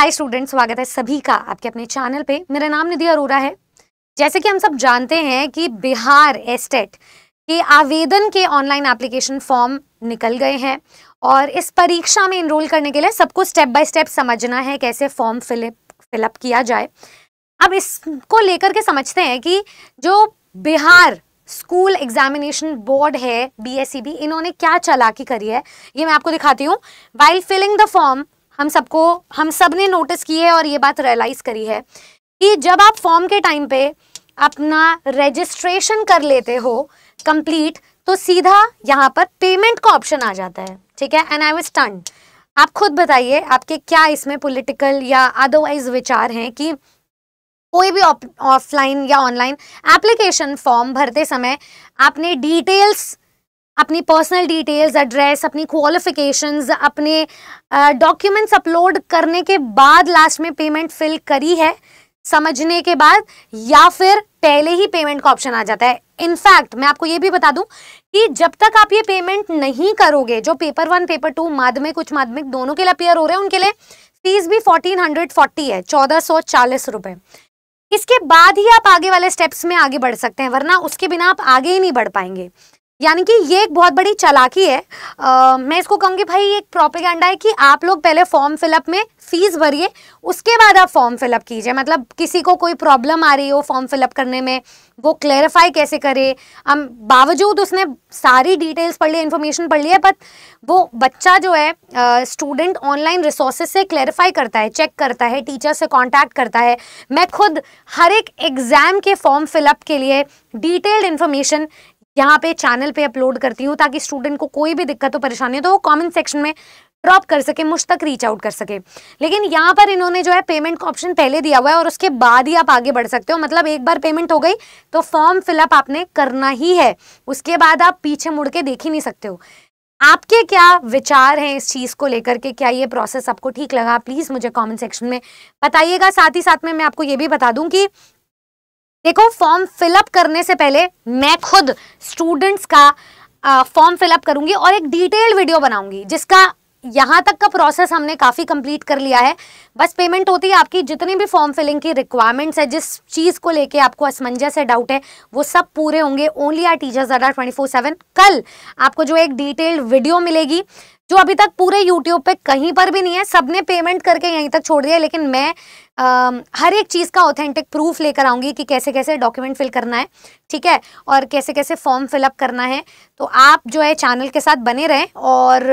hi student स्वागत है सभी का आपके अपने चैनल पे मेरा नाम निधि अरोरा है जैसे कि हम सब जानते हैं कि बिहार एस्टेट के आवेदन के ऑनलाइन एप्लीकेशन फॉर्म निकल गए हैं और इस परीक्षा में इनरोल करने के लिए सबको स्टेप बाय स्टेप समझना है कैसे फॉर्म फिलअप फिलअप किया जाए अब इसको लेकर के समझते हैं कि जो Bihar school examination board B बी e इन्होंने क्या चलाकी करी है ये मैं आपको दिखाती हूँ वाइल फिलिंग द फॉर्म हम सबको हम सब ने नोटिस की है और ये बात रियलाइज़ करी है कि जब आप फॉर्म के टाइम पे अपना रजिस्ट्रेशन कर लेते हो कंप्लीट तो सीधा यहाँ पर पेमेंट का ऑप्शन आ जाता है ठीक है एंड आई वाज स्टंड आप खुद बताइए आपके क्या इसमें पॉलिटिकल या अदरवाइज विचार हैं कि कोई भी ऑफलाइन या ऑनलाइन एप्लीकेशन फॉर्म भरते समय आपने डिटेल्स अपनी पर्सनल डिटेल्स एड्रेस अपनी क्वालिफिकेशंस अपने डॉक्यूमेंट्स अपलोड करने के बाद लास्ट में पेमेंट फिल करी है समझने के बाद या फिर पहले ही पेमेंट का ऑप्शन आ जाता है इनफैक्ट मैं आपको ये भी बता दूं कि जब तक आप ये पेमेंट नहीं करोगे जो पेपर वन पेपर टू माध्यमिक उच्च माध्यमिक दोनों के लिए अपियर हो रहे हैं उनके लिए फीस भी फोर्टीन हंड्रेड फोर्टी है चौदह सौ चालीस रुपए इसके बाद ही आप आगे वाले स्टेप्स में आगे बढ़ सकते हैं वरना उसके बिना आप आगे ही नहीं बढ़ पाएंगे यानी कि ये एक बहुत बड़ी चालाकी है आ, मैं इसको कहूँगी भाई एक प्रोपेगेंडा है कि आप लोग पहले फॉर्म फिलअप में फ़ीस भरिए उसके बाद आप फॉर्म फिलअप कीजिए मतलब किसी को कोई प्रॉब्लम आ रही हो फॉर्म फिलअप करने में वो क्लेरिफाई कैसे करे हम बावजूद उसने सारी डिटेल्स पढ़ ली इन्फॉर्मेशन पढ़ ली है बट वो बच्चा जो है स्टूडेंट ऑनलाइन रिसोर्सेज से क्लेरिफाई करता है चेक करता है टीचर से कॉन्टैक्ट करता है मैं खुद हर एक एग्ज़ाम के फॉर्म फिलअप के लिए डिटेल्ड इन्फॉर्मेशन यहाँ पे चैनल पे अपलोड करती हूँ ताकि स्टूडेंट को कोई भी दिक्कत हो परेशानी हो तो वो कमेंट सेक्शन में ड्रॉप कर सके मुझ तक रीच आउट कर सके लेकिन यहाँ पर इन्होंने जो है पेमेंट का ऑप्शन पहले दिया हुआ है और उसके बाद ही आप आगे बढ़ सकते हो मतलब एक बार पेमेंट हो गई तो फॉर्म फिलअप आपने करना ही है उसके बाद आप पीछे मुड़ के देख ही नहीं सकते हो आपके क्या विचार हैं इस चीज़ को लेकर के क्या ये प्रोसेस आपको ठीक लगा प्लीज़ मुझे कमेंट सेक्शन में बताइएगा साथ ही साथ में मैं आपको ये भी बता दूं कि देखो फॉर्म फिलअप करने से पहले मैं खुद स्टूडेंट्स का फॉर्म फिलअप करूंगी और एक डिटेल वीडियो बनाऊंगी जिसका यहाँ तक का प्रोसेस हमने काफ़ी कंप्लीट कर लिया है बस पेमेंट होती है आपकी जितनी भी फॉर्म फिलिंग की रिक्वायरमेंट्स है जिस चीज़ को लेके आपको असमंजस है डाउट है वो सब पूरे होंगे only are teachers under twenty four seven कल आपको जो एक डिटेल्ड वीडियो मिलेगी जो अभी तक पूरे यूट्यूब पे कहीं पर भी नहीं है सबने पेमेंट करके यहीं तक छोड़ दिया लेकिन मैं आ, हर एक चीज़ का ऑथेंटिक प्रूफ लेकर आऊँगी कि कैसे कैसे डॉक्यूमेंट फिल करना है ठीक है और कैसे कैसे फॉर्म फिलअप करना है तो आप जो है चैनल के साथ बने रहें और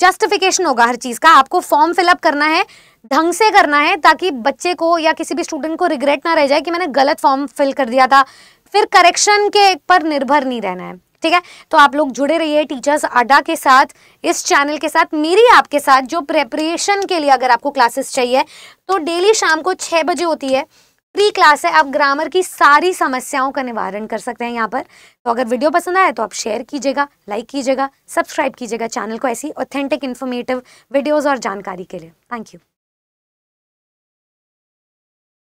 जस्टिफिकेशन होगा हर चीज़ का आपको फॉर्म फिलअप करना है ढंग से करना है ताकि बच्चे को या किसी भी स्टूडेंट को रिग्रेट ना रह जाए कि मैंने गलत फॉर्म फिल कर दिया था फिर करेक्शन के पर निर्भर नहीं रहना है ठीक है तो आप लोग जुड़े रहिए टीचर्स अड्डा के साथ इस चैनल के साथ मेरी आपके साथ जो प्रेपरेशन के लिए अगर आपको क्लासेस चाहिए तो डेली शाम को छः बजे होती है फ्री क्लास है आप ग्रामर की सारी समस्याओं का निवारण कर सकते हैं यहाँ पर तो अगर वीडियो पसंद आए तो आप शेयर कीजिएगा लाइक कीजिएगा सब्सक्राइब कीजिएगा चैनल को ऐसी ऑथेंटिक इन्फॉर्मेटिव वीडियोज़ और जानकारी के लिए थैंक यू